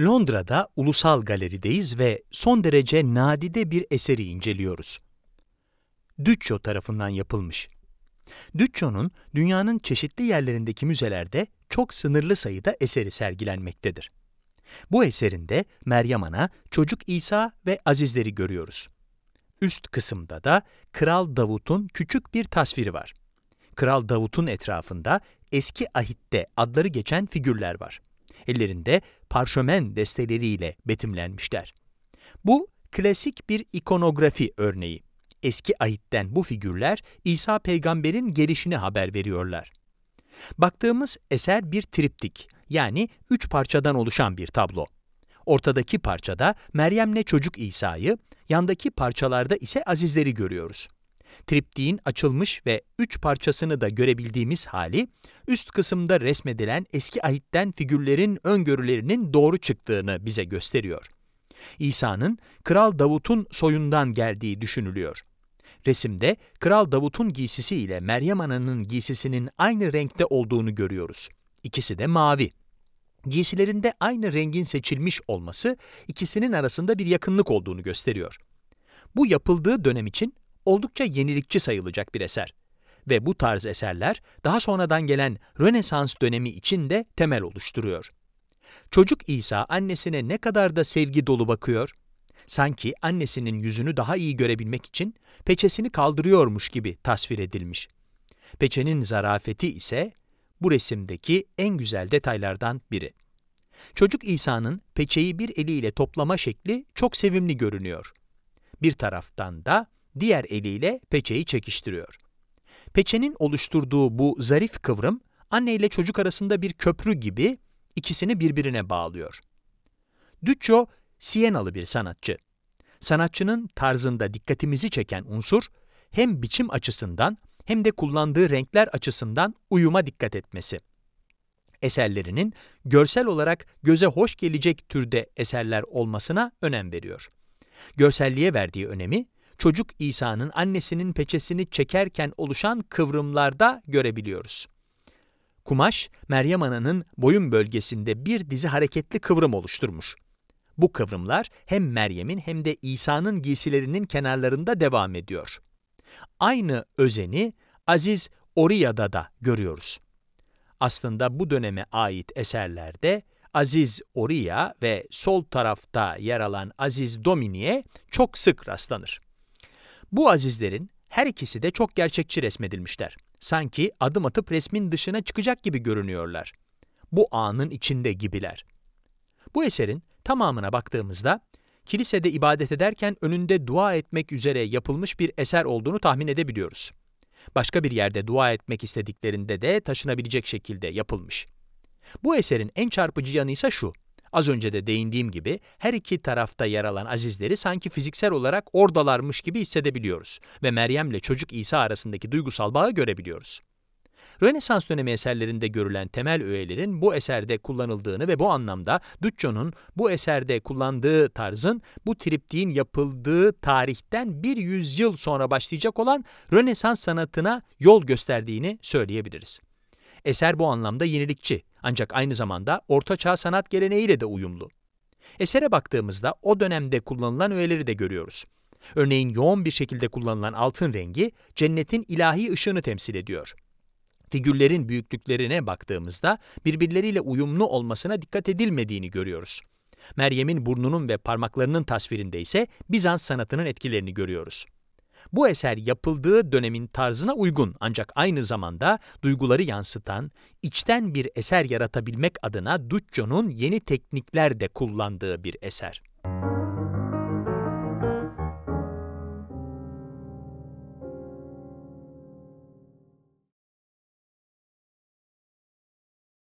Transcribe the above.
Londra'da Ulusal Galeri'deyiz ve son derece nadide bir eseri inceliyoruz. Duccio tarafından yapılmış. Duccio'nun dünyanın çeşitli yerlerindeki müzelerde çok sınırlı sayıda eseri sergilenmektedir. Bu eserinde Meryem Ana, Çocuk İsa ve Azizleri görüyoruz. Üst kısımda da Kral Davut'un küçük bir tasviri var. Kral Davut'un etrafında eski ahitte adları geçen figürler var ellerinde parşömen desteleriyle betimlenmişler. Bu klasik bir ikonografi örneği. Eski ahitten bu figürler İsa peygamberin gelişini haber veriyorlar. Baktığımız eser bir triptik yani üç parçadan oluşan bir tablo. Ortadaki parçada Meryem'le çocuk İsa'yı, yandaki parçalarda ise Azizleri görüyoruz. Triptiğin açılmış ve üç parçasını da görebildiğimiz hali, üst kısımda resmedilen eski ahitten figürlerin öngörülerinin doğru çıktığını bize gösteriyor. İsa'nın Kral Davut'un soyundan geldiği düşünülüyor. Resimde Kral Davut'un giysisi ile Meryem Ana'nın giysisinin aynı renkte olduğunu görüyoruz. İkisi de mavi. Giysilerinde aynı rengin seçilmiş olması ikisinin arasında bir yakınlık olduğunu gösteriyor. Bu yapıldığı dönem için oldukça yenilikçi sayılacak bir eser. Ve bu tarz eserler daha sonradan gelen Rönesans dönemi için de temel oluşturuyor. Çocuk İsa annesine ne kadar da sevgi dolu bakıyor, sanki annesinin yüzünü daha iyi görebilmek için peçesini kaldırıyormuş gibi tasvir edilmiş. Peçenin zarafeti ise bu resimdeki en güzel detaylardan biri. Çocuk İsa'nın peçeyi bir eliyle toplama şekli çok sevimli görünüyor. Bir taraftan da diğer eliyle peçeyi çekiştiriyor. Peçenin oluşturduğu bu zarif kıvrım, anne ile çocuk arasında bir köprü gibi ikisini birbirine bağlıyor. Duccio, Sienalı bir sanatçı. Sanatçının tarzında dikkatimizi çeken unsur, hem biçim açısından hem de kullandığı renkler açısından uyuma dikkat etmesi. Eserlerinin görsel olarak göze hoş gelecek türde eserler olmasına önem veriyor. Görselliğe verdiği önemi, çocuk İsa'nın annesinin peçesini çekerken oluşan kıvrımlarda görebiliyoruz. Kumaş, Meryem Ana'nın boyun bölgesinde bir dizi hareketli kıvrım oluşturmuş. Bu kıvrımlar hem Meryem'in hem de İsa'nın giysilerinin kenarlarında devam ediyor. Aynı özeni Aziz Oriya'da da görüyoruz. Aslında bu döneme ait eserlerde Aziz Oriya ve sol tarafta yer alan Aziz Domini'ye çok sık rastlanır. Bu azizlerin her ikisi de çok gerçekçi resmedilmişler. Sanki adım atıp resmin dışına çıkacak gibi görünüyorlar. Bu anın içinde gibiler. Bu eserin tamamına baktığımızda, kilisede ibadet ederken önünde dua etmek üzere yapılmış bir eser olduğunu tahmin edebiliyoruz. Başka bir yerde dua etmek istediklerinde de taşınabilecek şekilde yapılmış. Bu eserin en çarpıcı yanı ise şu. Az önce de değindiğim gibi her iki tarafta yer alan azizleri sanki fiziksel olarak oradalarmış gibi hissedebiliyoruz ve Meryem'le çocuk İsa arasındaki duygusal bağı görebiliyoruz. Rönesans dönemi eserlerinde görülen temel öğelerin bu eserde kullanıldığını ve bu anlamda Duccio'nun bu eserde kullandığı tarzın bu triptiğin yapıldığı tarihten bir yüzyıl sonra başlayacak olan Rönesans sanatına yol gösterdiğini söyleyebiliriz. Eser bu anlamda yenilikçi ancak aynı zamanda ortaçağ sanat geleneğiyle de uyumlu. Esere baktığımızda o dönemde kullanılan öğeleri de görüyoruz. Örneğin yoğun bir şekilde kullanılan altın rengi cennetin ilahi ışığını temsil ediyor. Figürlerin büyüklüklerine baktığımızda birbirleriyle uyumlu olmasına dikkat edilmediğini görüyoruz. Meryem'in burnunun ve parmaklarının tasvirinde ise Bizans sanatının etkilerini görüyoruz. Bu eser yapıldığı dönemin tarzına uygun ancak aynı zamanda duyguları yansıtan, içten bir eser yaratabilmek adına Duccio'nun yeni teknikler de kullandığı bir eser.